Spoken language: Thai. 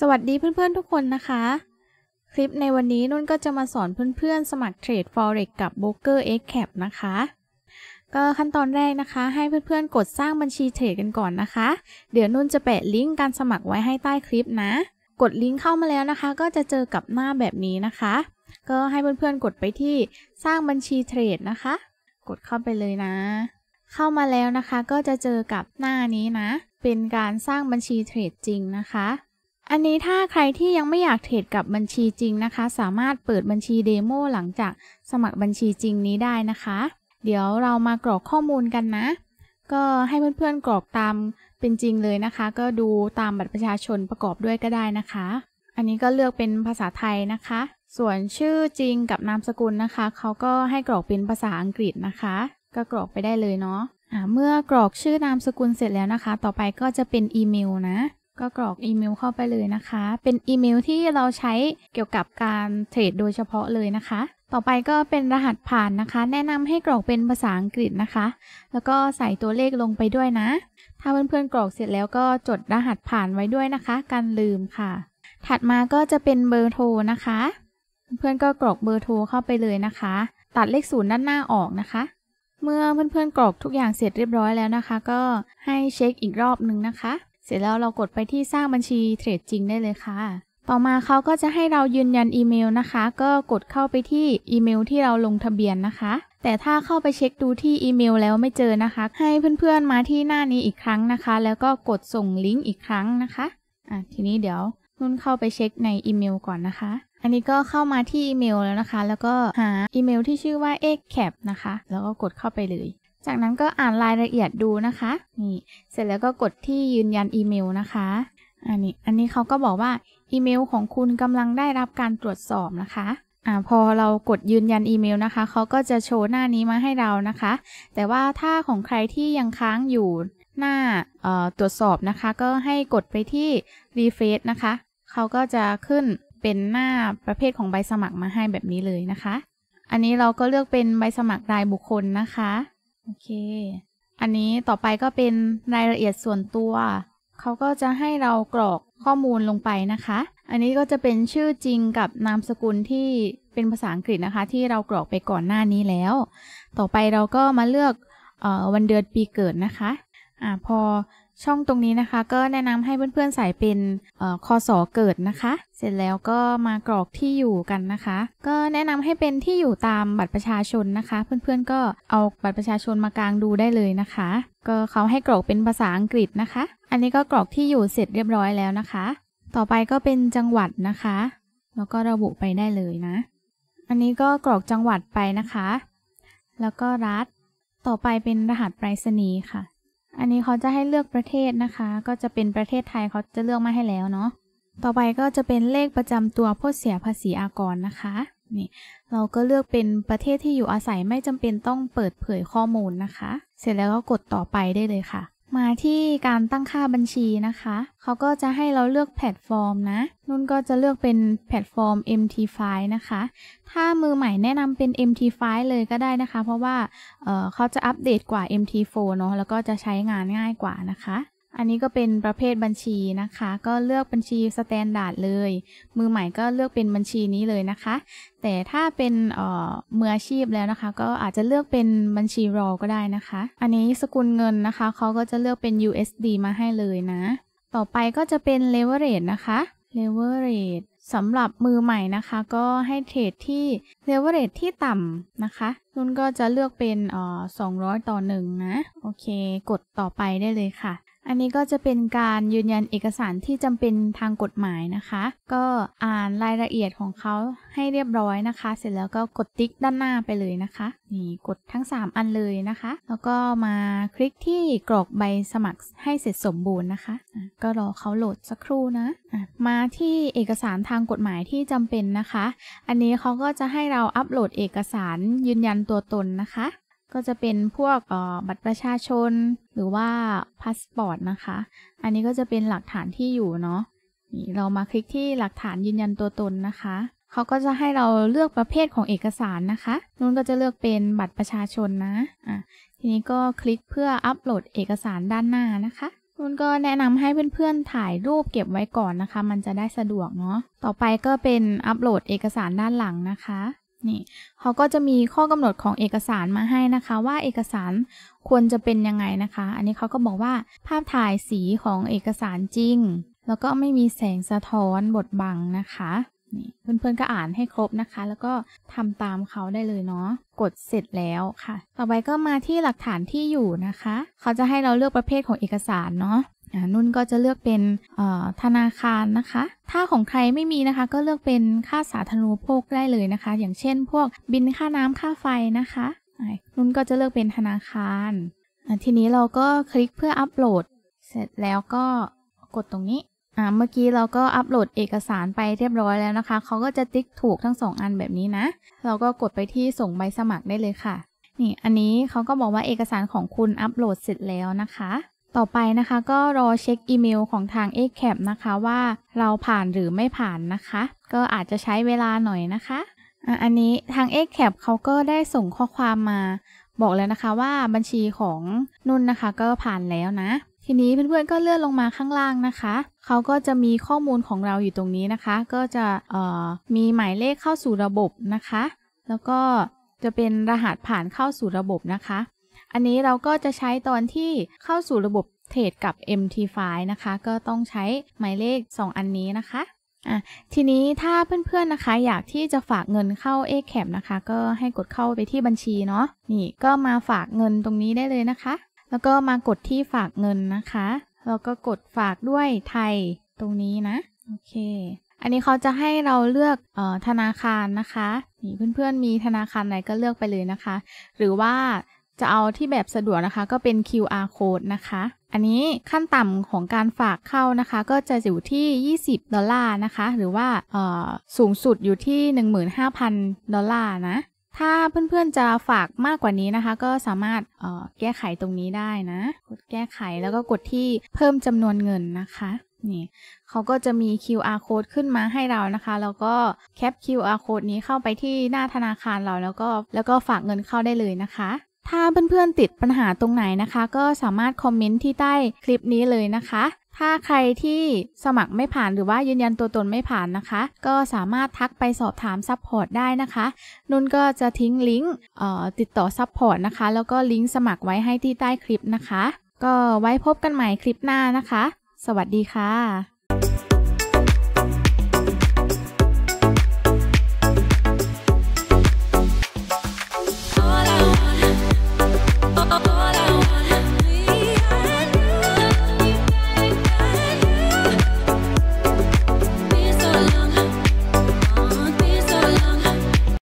สวัสดีเพื่อนๆ ทุกคนนะคะ คลิปในวันนี้นุ่นก็จะมาสอนเพื่อนๆสมัครเทรด forex กับ broker x cap นะคะ ก็ขั้นตอนแรกนะคะ ให้เพื่อนๆกดสร้างบัญชีเทรดกันก่อนนะคะ เดี๋ยวนุ่นจะแปะลิงก์การสมัครไว้ให้ใต้คลิปนะ กดลิงก์เข้ามาแล้วนะคะ ก็จะเจอกับหน้าแบบนี้นะคะ ก็ให้เพื่อนๆกดไปที่สร้างบัญชีเทรดนะคะ กดเข้าไปเลยนะ เข้ามาแล้วนะคะ ก็จะเจอกับหน้านี้นะ เป็นการสร้างบัญชีเทรดจริงนะคะอันนี้ถ้าใครที่ยังไม่อยากเทรดกับบัญชีจริงนะคะ สามารถเปิดบัญชีเดโมหลังจากสมัครบัญชีจริงนี้ได้นะคะ เดี๋ยวเรามากรอกข้อมูลกันนะ ก็ให้เพื่อนๆกรอกตามเป็นจริงเลยนะคะ ก็ดูตามบัตรประชาชนประกอบด้วยก็ได้นะคะ อันนี้ก็เลือกเป็นภาษาไทยนะคะ ส่วนชื่อจริงกับนามสกุลนะคะเขาก็ให้กรอกเป็นภาษาอังกฤษนะคะ ก็กรอกไปได้เลยเนาะะเมื่อกรอกชื่อนามสกุลเสร็จแล้วนะคะ ต่อไปก็จะเป็นอีเมลนะก็กรอกอีเมล เข้าไปเลยนะคะ เป็นอีเมลที่เราใช้เกี่ยวกับการเทรดโดยเฉพาะเลยนะคะ ต่อไปก็เป็นรหัสผ่านนะคะ แนะนำให้กรอกเป็นภาษาอังกฤษนะคะ แล้วก็ใส่ตัวเลขลงไปด้วยนะ ถ้าเพื่อนๆกรอกเสร็จแล้วก็จดรหัสผ่านไว้ด้วยนะคะ การลืมค่ะ ถัดมาก็จะเป็นเบอร์โทรนะคะ เพื่อนๆก็กรอกเบอร์โทรเข้าไปเลยนะคะ ตัดเลขศูนย์ด้านหน้าออกนะคะ เมื่อเพื่อนๆกรอกทุกอย่างเสร็จเรียบร้อยแล้วนะคะ ก็ให้เช็คอีกรอบหนึ่งนะคะเสร็จแล้วเรากดไปที่สร้างบัญชีเทรดจริงได้เลยค่ะ ต่อมาเขาก็จะให้เรายืนยันอีเมลนะคะ ก็กดเข้าไปที่อีเมลที่เราลงทะเบียนนะคะ แต่ถ้าเข้าไปเช็คดูที่อีเมลแล้วไม่เจอนะคะ ให้เพื่อนๆมาที่หน้านี้อีกครั้งนะคะ แล้วก็กดส่งลิงก์อีกครั้งนะคะ อ่ะทีนี้เดี๋ยวนุ่นเข้าไปเช็คในอีเมลก่อนนะคะ อันนี้ก็เข้ามาที่อีเมลแล้วนะคะ แล้วก็หาอีเมลที่ชื่อว่า e c a p นะคะ แล้วก็กดเข้าไปเลยจากนั้นก็อ่านรายละเอียดดูนะคะ นี่เสร็จแล้วก็กดที่ยืนยันอีเมลนะคะอันนี้อันนี้เขาก็บอกว่าอีเมลของคุณกำลังได้รับการตรวจสอบนะคะอ่าพอเรากดยืนยันอีเมลนะคะเขาก็จะโชว์หน้านี้มาให้เรานะคะ แต่ว่าถ้าของใครที่ยังค้างอยู่หน้าตรวจสอบนะคะ ก็ให้กดไปที่ refresh นะคะเขาก็จะขึ้นเป็นหน้าประเภทของใบสมัครมาให้แบบนี้เลยนะคะ อันนี้เราก็เลือกเป็นใบสมัครรายบุคคลนะคะโอเค อันนี้ต่อไปก็เป็นรายละเอียดส่วนตัว เขาก็จะให้เรากรอกข้อมูลลงไปนะคะ อันนี้ก็จะเป็นชื่อจริงกับนามสกุลที่เป็นภาษาอังกฤษนะคะ ที่เรากรอกไปก่อนหน้านี้แล้ว ต่อไปเราก็มาเลือกวันเดือนปีเกิดนะคะอะพอช่องตรงนี้นะคะก็แนะนำให้เพื่อนๆใส่เป็นคอสอเกิดนะคะ เสร็จแล้วก็มากรอกที่อยู่กันนะคะ ก็แนะนำให้เป็นที่อยู่ตามบัตรประชาชนนะคะ เพื่อนๆก็เอาบัตรประชาชนมากางดูได้เลยนะคะ ก็เขาให้กรอกเป็นภาษาอังกฤษนะคะ อันนี้ก็กรอกที่อยู่เสร็จเรียบร้อยแล้วนะคะ ต่อไปก็เป็นจังหวัดนะคะแล้วก็ระบุไปได้เลยนะอันนี้ก็กรอกจังหวัดไปนะคะ แล้วก็รัฐต่อไปเป็นรหัสไปรษณีย์ค่ะอันนี้เขาจะให้เลือกประเทศนะคะ ก็จะเป็นประเทศไทยเขาจะเลือกมาให้แล้วเนาะต่อไปก็จะเป็นเลขประจำตัวผู้เสียภาษีอากรนะคะนี่เราก็เลือกเป็นประเทศที่อยู่อาศัยไม่จำเป็นต้องเปิดเผยข้อมูลนะคะ เสร็จแล้วก็กดต่อไปได้เลยค่ะมาที่การตั้งค่าบัญชีนะคะ เขาก็จะให้เราเลือกแพลตฟอร์มนะ นุ่นก็จะเลือกเป็นแพลตฟอร์ม MT5 นะคะ ถ้ามือใหม่แนะนำเป็น MT5 เลยก็ได้นะคะ เพราะว่าเเขาจะอัปเดตกว่า MT4 เนาะแล้วก็จะใช้งานง่ายกว่านะคะอันนี้ก็เป็นประเภทบัญชีนะคะ ก็เลือกบัญชีสแตนดาร์ดเลย มือใหม่ก็เลือกเป็นบัญชีนี้เลยนะคะ แต่ถ้าเป็นมืออาชีพแล้วนะคะ ก็อาจจะเลือกเป็นบัญชีรอก็ได้นะคะ อันนี้สกุลเงินนะคะ เขาก็จะเลือกเป็น USD มาให้เลยนะ ต่อไปก็จะเป็น leverage นะคะ leverage สำหรับมือใหม่นะคะ ก็ให้เทรดที่เลเวอเรจที่ต่ำนะคะ นุ่นก็จะเลือกเป็นออ200 ต่อ 1 นะ โอเค กดต่อไปได้เลยค่ะอันนี้ก็จะเป็นการยืนยันเอกสารที่จำเป็นทางกฎหมายนะคะ ก็อ่านรายละเอียดของเขาให้เรียบร้อยนะคะ เสร็จแล้วก็กดติ๊กด้านหน้าไปเลยนะคะ นี่กดทั้ง 3 อันเลยนะคะ แล้วก็มาคลิกที่กรอกใบสมัครให้เสร็จสมบูรณ์นะคะ ก็รอเขาโหลดสักครู่นะมาที่เอกสารทางกฎหมายที่จำเป็นนะคะ อันนี้เขาก็จะให้เราอัปโหลดเอกสารยืนยันตัวตนนะคะก็จะเป็นพวกบัตรประชาชนหรือว่าพาสปอร์ตนะคะ อันนี้ก็จะเป็นหลักฐานที่อยู่เนาะนี่เรามาคลิกที่หลักฐานยืนยันตัวตนนะคะ เขาก็จะให้เราเลือกประเภทของเอกสารนะคะนุ่นก็จะเลือกเป็นบัตรประชาชนนะอ่ะทีนี้ก็คลิกเพื่ออัปโหลดเอกสารด้านหน้านะคะนุ่นก็แนะนำให้เพื่อนๆ ถ่ายรูปเก็บไว้ก่อนนะคะ มันจะได้สะดวกเนาะต่อไปก็เป็นอัปโหลดเอกสารด้านหลังนะคะนี่เขาก็จะมีข้อกำหนดของเอกสารมาให้นะคะ ว่าเอกสารควรจะเป็นยังไงนะคะ อันนี้เขาก็บอกว่าภาพถ่ายสีของเอกสารจริง แล้วก็ไม่มีแสงสะท้อนบดบังนะคะ นี่เพื่อนๆก็อ่านให้ครบนะคะ แล้วก็ทำตามเขาได้เลยเนาะกดเสร็จแล้วค่ะ ต่อไปก็มาที่หลักฐานที่อยู่นะคะ เขาจะให้เราเลือกประเภทของเอกสารเนาะนุ่นก็จะเลือกเป็นธนาคารนะคะ ถ้าของใครไม่มีนะคะ ก็เลือกเป็นค่าสาธารณูปโภคได้เลยนะคะ อย่างเช่นพวกบินค่าน้ำค่าไฟนะคะ นุ่นก็จะเลือกเป็นธนาคาร ทีนี้เราก็คลิกเพื่ออัปโหลด เสร็จแล้วก็กดตรงนี้ เมื่อกี้เราก็อัปโหลดเอกสารไปเรียบร้อยแล้วนะคะ เขาก็จะติ๊กถูกทั้งสองอันแบบนี้นะ เราก็กดไปที่ส่งใบสมัครได้เลยค่ะ นี่อันนี้เขาก็บอกว่าเอกสารของคุณอัปโหลดเสร็จแล้วนะคะต่อไปนะคะก็รอเช็คอีเมลของทาง a c a p นะคะ ว่าเราผ่านหรือไม่ผ่านนะคะ ก็อาจจะใช้เวลาหน่อยนะคะ อันนี้ทาง a c a p เขาก็ได้ส่งข้อความมาบอกแล้วนะคะ ว่าบัญชีของนุ่นนะคะ ก็ผ่านแล้วนะ ทีนี้เพื่อนๆก็เลื่อนลงมาข้างล่างนะคะเขาก็จะมีข้อมูลของเราอยู่ตรงนี้นะคะ ก็จะมีหมายเลขเข้าสู่ระบบนะคะ แล้วก็จะเป็นรหัสผ่านเข้าสู่ระบบนะคะอันนี้เราก็จะใช้ตอนที่เข้าสู่ระบบเทรดกับ MT5 นะคะก็ต้องใช้หมายเลข 2 อันนี้นะคะอ่ะทีนี้ถ้าเพื่อนๆนะคะ อยากที่จะฝากเงินเข้า a c a p นะคะก็ให้กดเข้าไปที่บัญชีเนาะนี่ก็มาฝากเงินตรงนี้ได้เลยนะคะ แล้วก็มากดที่ฝากเงินนะคะแล้วก็กดฝากด้วยไทยตรงนี้นะโอเค อันนี้เขาจะให้เราเลือกออธนาคารนะคะนี่เพื่อนๆมีธนาคารไหนก็เลือกไปเลยนะคะ หรือว่าจะเอาที่แบบสะดวกนะคะก็เป็น QR code นะคะ อันนี้ขั้นต่ำของการฝากเข้านะคะ ก็จะอยู่ที่ 20 ดอลลาร์นะคะ หรือว่าสูงสุดอยู่ที่ 15,000 ดอลลาร์นะ ถ้าเพื่อนๆ จะฝากมากกว่านี้นะคะ ก็สามารถแก้ไขตรงนี้ได้นะ กดแก้ไขแล้วก็กดที่เพิ่มจำนวนเงินนะคะนี่เขาก็จะมี QR code ขึ้นมาให้เรานะคะ แล้วก็แคป QR code นี้เข้าไปที่หน้าธนาคารเราแล้วก็แล้วก็ฝากเงินเข้าได้เลยนะคะถ้าเพื่อนๆติดปัญหาตรงไหนนะคะ ก็สามารถคอมเมนต์ที่ใต้คลิปนี้เลยนะคะ ถ้าใครที่สมัครไม่ผ่านหรือว่ายืนยันตัวตนไม่ผ่านนะคะก็สามารถทักไปสอบถามซัพพอร์ตได้นะคะนุ่นก็จะทิ้งลิงก์ติดต่อซัพพอร์ตนะคะ แล้วก็ลิงก์สมัครไว้ให้ที่ใต้คลิปนะคะก็ไว้พบกันใหม่คลิปหน้านะคะ สวัสดีค่ะ